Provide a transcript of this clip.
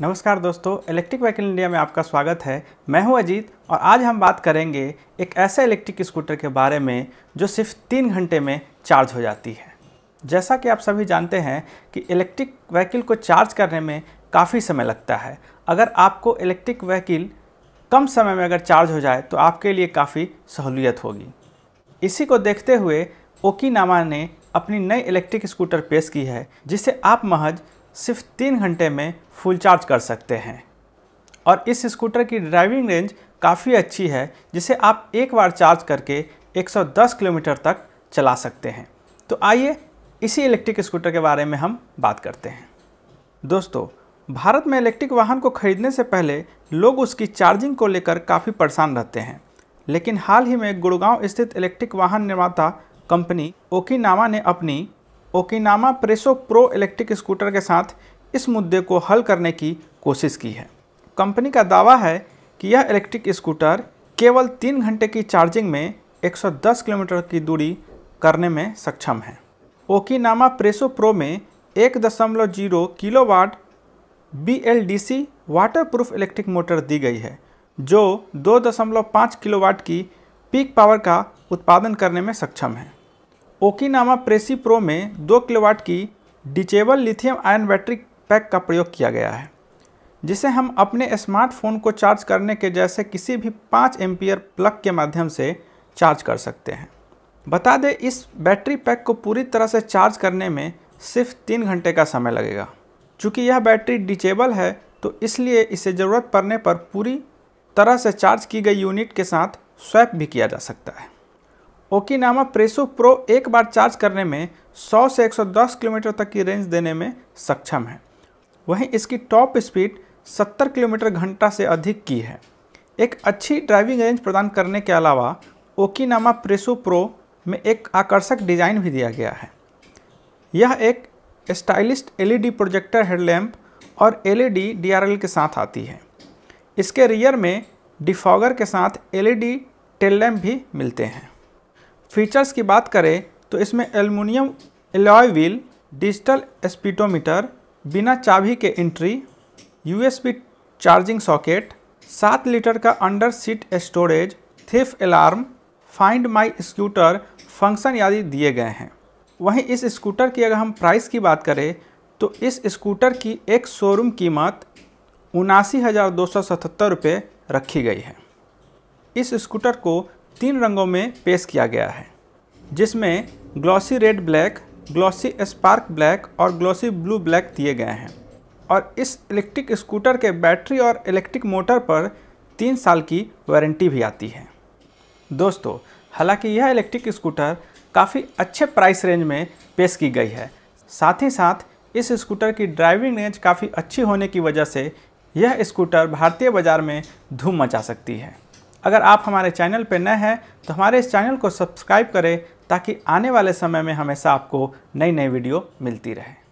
नमस्कार दोस्तों electric vehicle India में आपका स्वागत है मैं हूं अजीत और आज हम बात करेंगे एक ऐसे इलेक्ट्रिक स्कूटर के बारे में जो सिर्फ तीन घंटे में चार्ज हो जाती है जैसा कि आप सभी जानते हैं कि इलेक्ट्रिक व्हीकल को चार्ज करने में काफ़ी समय लगता है अगर आपको इलेक्ट्रिक व्हीकल कम समय में अगर चार्ज हो जाए तो आपके लिए काफ़ी सहूलियत होगी इसी को देखते हुए ओकी ने अपनी नई इलेक्ट्रिक स्कूटर पेश की है जिसे आप महज सिर्फ तीन घंटे में फुल चार्ज कर सकते हैं और इस स्कूटर की ड्राइविंग रेंज काफ़ी अच्छी है जिसे आप एक बार चार्ज करके 110 किलोमीटर तक चला सकते हैं तो आइए इसी इलेक्ट्रिक स्कूटर के बारे में हम बात करते हैं दोस्तों भारत में इलेक्ट्रिक वाहन को खरीदने से पहले लोग उसकी चार्जिंग को लेकर काफ़ी परेशान रहते हैं लेकिन हाल ही में गुड़गांव स्थित इलेक्ट्रिक वाहन निर्माता कंपनी ओकिनामा ने अपनी Okinawa praise pro electric scooter के साथ इस मुद्दे को हल करने की कोशिश की है कंपनी का दावा है कि यह इलेक्ट्रिक स्कूटर केवल तीन घंटे की चार्जिंग में 110 किलोमीटर की दूरी करने में सक्षम है ओकिनामा प्रेसो प्रो में एक दशमलव zero kilowatt B L D C waterproof electric motor दी गई है जो दो दशमलव पाँच किलो वाट की पीक पावर का उत्पादन करने में सक्षम है ओकिनामा प्रेसी प्रो में दो किलोवाट की detachable lithium ion battery pack का प्रयोग किया गया है जिसे हम अपने स्मार्टफोन को चार्ज करने के जैसे किसी भी पाँच एम्पियर प्लग के माध्यम से चार्ज कर सकते हैं बता दें इस बैटरी पैक को पूरी तरह से चार्ज करने में सिर्फ तीन घंटे का समय लगेगा चूँकि यह बैटरी डिचेबल है तो इसलिए इसे ज़रूरत पड़ने पर पूरी तरह से चार्ज की गई यूनिट के साथ स्वैप भी किया जा सकता है ओकिनामा प्रेसो प्रो एक बार चार्ज करने में 100 से 110 किलोमीटर तक की रेंज देने में सक्षम है वहीं इसकी टॉप स्पीड 70 किलोमीटर घंटा से अधिक की है एक अच्छी ड्राइविंग रेंज प्रदान करने के अलावा ओकिनामा प्रेसो प्रो में एक आकर्षक डिज़ाइन भी दिया गया है यह एक स्टाइलिश एलईडी प्रोजेक्टर हेडलैम्प और एलईडी डीआरएल के साथ आती है इसके रियर में डिफॉगर के साथ एलईडी टेल लैम्प भी मिलते हैं फीचर्स की बात करें तो इसमें aluminium alloy wheel digital speedometer बिना चाबी के एंट्री यूएसबी चार्जिंग सॉकेट सात लीटर का under seat storage theft alarm find my scooter function आदि दिए गए हैं वहीं इस स्कूटर की अगर हम प्राइस की बात करें तो इस स्कूटर की एक शोरूम कीमत उनासी हज़ार दो सौ सतहत्तर रुपये रखी गई है इस स्कूटर को तीन रंगों में पेश किया गया है जिसमें glossy red black glossy spark black और ग्लॉसी ब्लू ब्लैक दिए गए हैं और इस इलेक्ट्रिक स्कूटर के बैटरी और इलेक्ट्रिक मोटर पर तीन साल की वारंटी भी आती है दोस्तों हालांकि यह इलेक्ट्रिक स्कूटर काफ़ी अच्छे प्राइस रेंज में पेश की गई है साथ ही साथ इस स्कूटर की ड्राइविंग रेंज काफ़ी अच्छी होने की वजह से यह स्कूटर भारतीय बाज़ार में धूम मचा सकती है अगर आप हमारे चैनल पर नए हैं तो हमारे इस चैनल को सब्सक्राइब करें ताकि आने वाले समय में हमेशा आपको नई नई वीडियो मिलती रहे